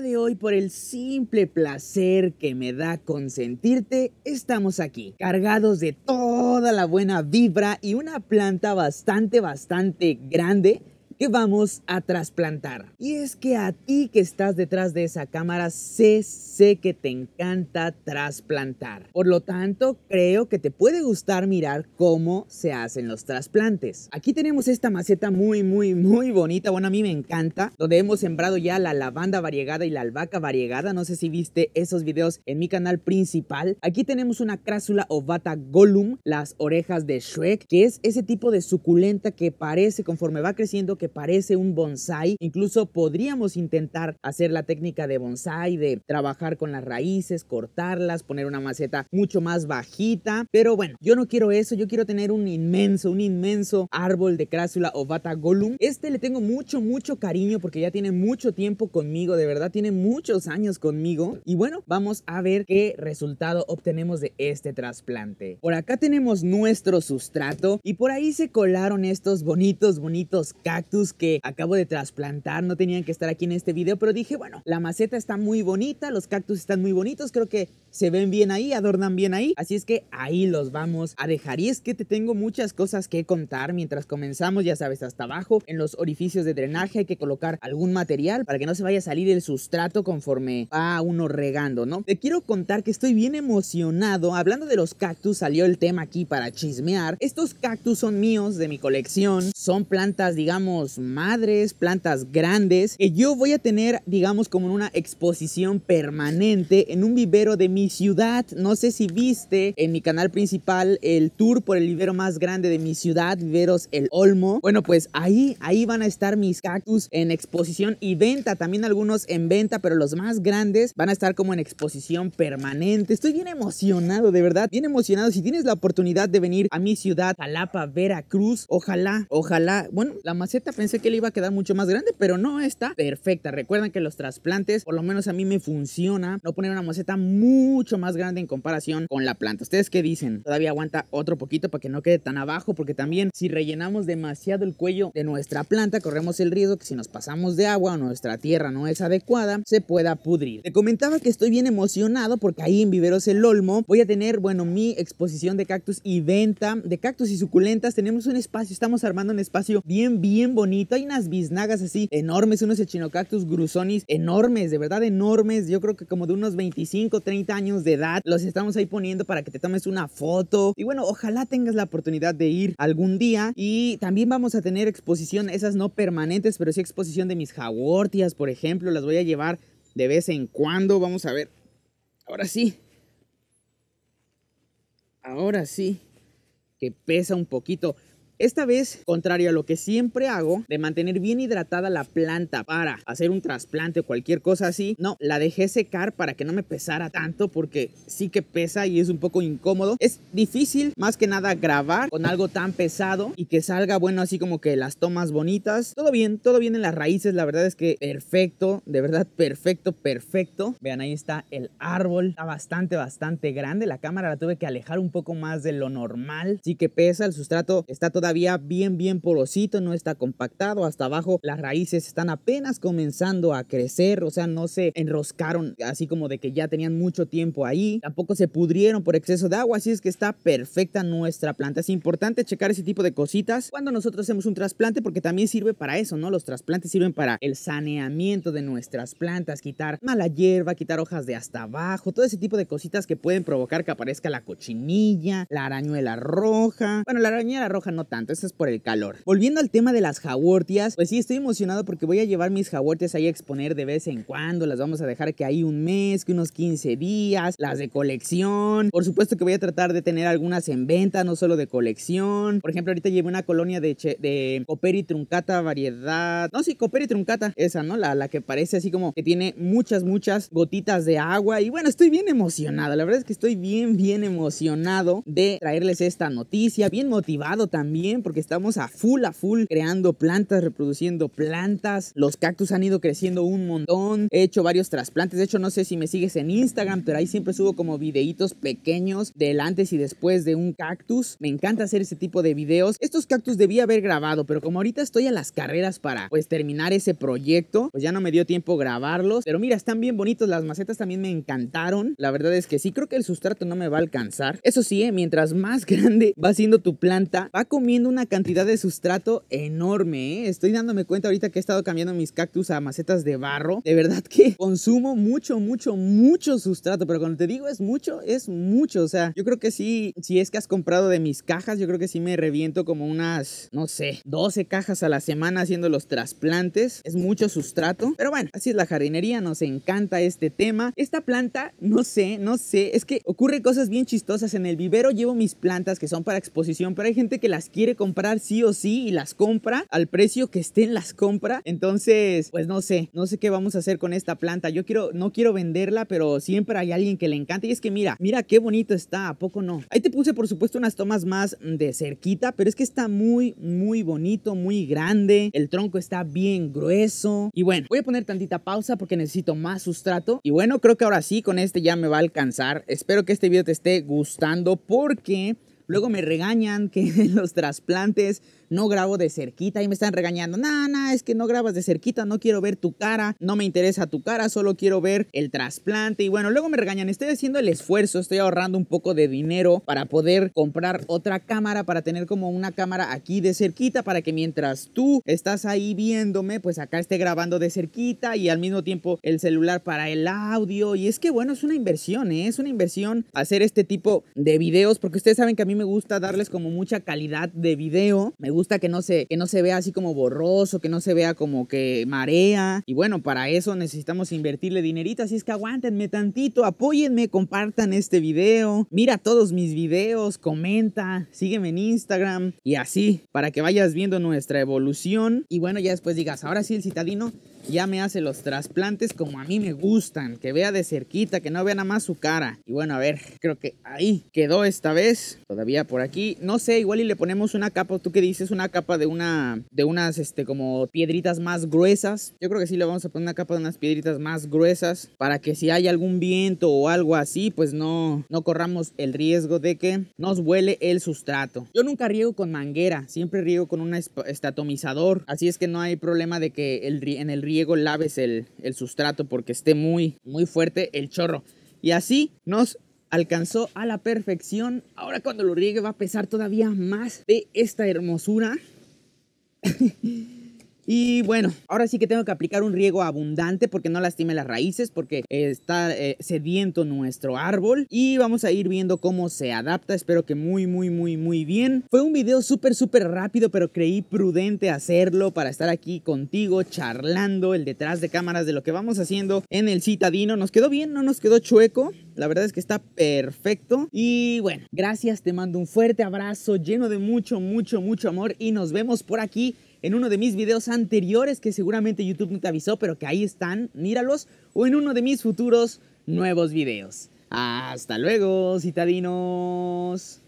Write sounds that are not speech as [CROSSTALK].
de hoy, por el simple placer que me da consentirte, estamos aquí, cargados de toda la buena vibra y una planta bastante, bastante grande que vamos a trasplantar. Y es que a ti que estás detrás de esa cámara, sé, sé que te encanta trasplantar. Por lo tanto, creo que te puede gustar mirar cómo se hacen los trasplantes. Aquí tenemos esta maceta muy, muy, muy bonita. Bueno, a mí me encanta, donde hemos sembrado ya la lavanda variegada y la albahaca variegada. No sé si viste esos videos en mi canal principal. Aquí tenemos una crásula ovata golum las orejas de Shrek, que es ese tipo de suculenta que parece conforme va creciendo que parece un bonsai. Incluso podríamos intentar hacer la técnica de bonsai, de trabajar con las raíces, cortarlas, poner una maceta mucho más bajita. Pero bueno, yo no quiero eso, yo quiero tener un inmenso, un inmenso árbol de crásula o bata golum. Este le tengo mucho, mucho cariño porque ya tiene mucho tiempo conmigo, de verdad tiene muchos años conmigo. Y bueno, vamos a ver qué resultado obtenemos de este trasplante. Por acá tenemos nuestro sustrato y por ahí se colaron estos bonitos, bonitos cactus que acabo de trasplantar, no tenían que estar aquí en este video, pero dije, bueno, la maceta está muy bonita, los cactus están muy bonitos, creo que se ven bien ahí, adornan bien ahí, así es que ahí los vamos a dejar. Y es que te tengo muchas cosas que contar mientras comenzamos, ya sabes, hasta abajo, en los orificios de drenaje hay que colocar algún material para que no se vaya a salir el sustrato conforme va uno regando, ¿no? Te quiero contar que estoy bien emocionado, hablando de los cactus, salió el tema aquí para chismear. Estos cactus son míos, de mi colección, son plantas, digamos, madres, plantas grandes, que eh, yo voy a tener, digamos, como En una exposición permanente en un vivero de mi ciudad. No sé si viste en mi canal principal el tour por el vivero más grande de mi ciudad, Viveros El Olmo. Bueno, pues ahí, ahí van a estar mis cactus en exposición y venta, también algunos en venta, pero los más grandes van a estar como en exposición permanente. Estoy bien emocionado, de verdad, bien emocionado. Si tienes la oportunidad de venir a mi ciudad, Jalapa, Veracruz, ojalá, ojalá, bueno, la maceta Pensé que le iba a quedar mucho más grande, pero no está perfecta. Recuerden que los trasplantes, por lo menos a mí me funciona no poner una maceta mucho más grande en comparación con la planta. ¿Ustedes qué dicen? Todavía aguanta otro poquito para que no quede tan abajo, porque también si rellenamos demasiado el cuello de nuestra planta, corremos el riesgo que si nos pasamos de agua o nuestra tierra no es adecuada, se pueda pudrir. Te comentaba que estoy bien emocionado porque ahí en Viveros El Olmo voy a tener, bueno, mi exposición de cactus y venta de cactus y suculentas. Tenemos un espacio, estamos armando un espacio bien, bien bonito bonito. Hay unas biznagas así enormes, unos echinocactus grusonis enormes, de verdad enormes. Yo creo que como de unos 25, 30 años de edad los estamos ahí poniendo para que te tomes una foto. Y bueno, ojalá tengas la oportunidad de ir algún día. Y también vamos a tener exposición, esas no permanentes, pero sí exposición de mis jaguartias, por ejemplo. Las voy a llevar de vez en cuando. Vamos a ver. Ahora sí. Ahora sí. Que pesa un poquito. Esta vez, contrario a lo que siempre hago, de mantener bien hidratada la planta para hacer un trasplante o cualquier cosa así, no, la dejé secar para que no me pesara tanto porque sí que pesa y es un poco incómodo. Es difícil más que nada grabar con algo tan pesado y que salga bueno así como que las tomas bonitas. Todo bien, todo bien en las raíces, la verdad es que perfecto, de verdad perfecto, perfecto. Vean, ahí está el árbol, está bastante, bastante grande. La cámara la tuve que alejar un poco más de lo normal. Sí que pesa, el sustrato está toda bien, bien porosito, no está compactado. Hasta abajo las raíces están apenas comenzando a crecer, o sea, no se enroscaron así como de que ya tenían mucho tiempo ahí. Tampoco se pudrieron por exceso de agua, así es que está perfecta nuestra planta. Es importante checar ese tipo de cositas cuando nosotros hacemos un trasplante porque también sirve para eso, ¿no? Los trasplantes sirven para el saneamiento de nuestras plantas, quitar mala hierba, quitar hojas de hasta abajo, todo ese tipo de cositas que pueden provocar que aparezca la cochinilla, la arañuela roja. Bueno, la arañuela roja no tan entonces es por el calor. Volviendo al tema de las jaguartias, pues sí, estoy emocionado porque voy a llevar mis jaguartias ahí a exponer de vez en cuando, las vamos a dejar que hay un mes, que unos 15 días, las de colección. Por supuesto que voy a tratar de tener algunas en venta, no solo de colección. Por ejemplo, ahorita llevé una colonia de, de Coperi truncata variedad. No, sí, Coperi truncata, esa, ¿no? La, la que parece así como que tiene muchas, muchas gotitas de agua. Y bueno, estoy bien emocionado. La verdad es que estoy bien, bien emocionado de traerles esta noticia. Bien motivado también porque estamos a full, a full, creando plantas, reproduciendo plantas. Los cactus han ido creciendo un montón. He hecho varios trasplantes. De hecho, no sé si me sigues en Instagram, pero ahí siempre subo como videitos pequeños del antes y después de un cactus. Me encanta hacer ese tipo de videos. Estos cactus debía haber grabado, pero como ahorita estoy a las carreras para pues terminar ese proyecto, pues ya no me dio tiempo grabarlos. Pero mira, están bien bonitos. Las macetas también me encantaron. La verdad es que sí, creo que el sustrato no me va a alcanzar. Eso sí, eh, mientras más [LAUGHS] grande va siendo tu planta, va comiendo una cantidad de sustrato enorme. ¿eh? Estoy dándome cuenta ahorita que he estado cambiando mis cactus a macetas de barro. De verdad que [LAUGHS] consumo mucho, mucho, mucho sustrato. Pero cuando te digo es mucho, es mucho. O sea, yo creo que sí, si es que has comprado de mis cajas, yo creo que sí me reviento como unas, no sé, 12 cajas a la semana haciendo los trasplantes. Es mucho sustrato. Pero bueno, así es la jardinería. Nos encanta este tema. Esta planta, no sé, no sé. Es que ocurre cosas bien chistosas. En el vivero llevo mis plantas que son para exposición, pero hay gente que las quiere quiere comprar sí o sí y las compra al precio que estén las compra. Entonces, pues no sé, no sé qué vamos a hacer con esta planta. Yo quiero, no quiero venderla, pero siempre hay alguien que le encanta. Y es que mira, mira qué bonito está, ¿a poco no? Ahí te puse, por supuesto, unas tomas más de cerquita, pero es que está muy, muy bonito, muy grande. El tronco está bien grueso. Y bueno, voy a poner tantita pausa porque necesito más sustrato. Y bueno, creo que ahora sí, con este ya me va a alcanzar. Espero que este video te esté gustando porque... Luego me regañan que [LAUGHS] los trasplantes no grabo de cerquita y me están regañando, No, no... es que no grabas de cerquita, no quiero ver tu cara, no me interesa tu cara, solo quiero ver el trasplante y bueno, luego me regañan, estoy haciendo el esfuerzo, estoy ahorrando un poco de dinero para poder comprar otra cámara, para tener como una cámara aquí de cerquita, para que mientras tú estás ahí viéndome, pues acá esté grabando de cerquita y al mismo tiempo el celular para el audio y es que bueno, es una inversión, ¿eh? es una inversión hacer este tipo de videos porque ustedes saben que a mí me gusta darles como mucha calidad de video, me gusta gusta que no se, que no se vea así como borroso, que no se vea como que marea. Y bueno, para eso necesitamos invertirle dinerito, así es que aguántenme tantito, apóyenme, compartan este video, mira todos mis videos, comenta, sígueme en Instagram y así, para que vayas viendo nuestra evolución. Y bueno, ya después digas, ahora sí el citadino ya me hace los trasplantes como a mí me gustan, que vea de cerquita, que no vea nada más su cara. Y bueno, a ver, creo que ahí quedó esta vez, todavía por aquí, no sé, igual y le ponemos una capa, tú qué dices, una capa de una, de unas, este, como piedritas más gruesas. Yo creo que sí le vamos a poner una capa de unas piedritas más gruesas para que si hay algún viento o algo así, pues no, no corramos el riesgo de que nos vuele el sustrato. Yo nunca riego con manguera, siempre riego con un estatomizador, así es que no hay problema de que el, en el río laves el, el sustrato porque esté muy, muy fuerte el chorro. Y así nos alcanzó a la perfección. Ahora cuando lo riegue va a pesar todavía más de esta hermosura. [LAUGHS] Y bueno, ahora sí que tengo que aplicar un riego abundante porque no lastime las raíces, porque está eh, sediento nuestro árbol. Y vamos a ir viendo cómo se adapta, espero que muy, muy, muy, muy bien. Fue un video súper, súper rápido, pero creí prudente hacerlo para estar aquí contigo charlando el detrás de cámaras de lo que vamos haciendo en el citadino. Nos quedó bien, no nos quedó chueco. La verdad es que está perfecto. Y bueno, gracias, te mando un fuerte abrazo lleno de mucho, mucho, mucho amor y nos vemos por aquí en uno de mis videos anteriores que seguramente YouTube no te avisó, pero que ahí están, míralos, o en uno de mis futuros nuevos videos. Hasta luego, citadinos.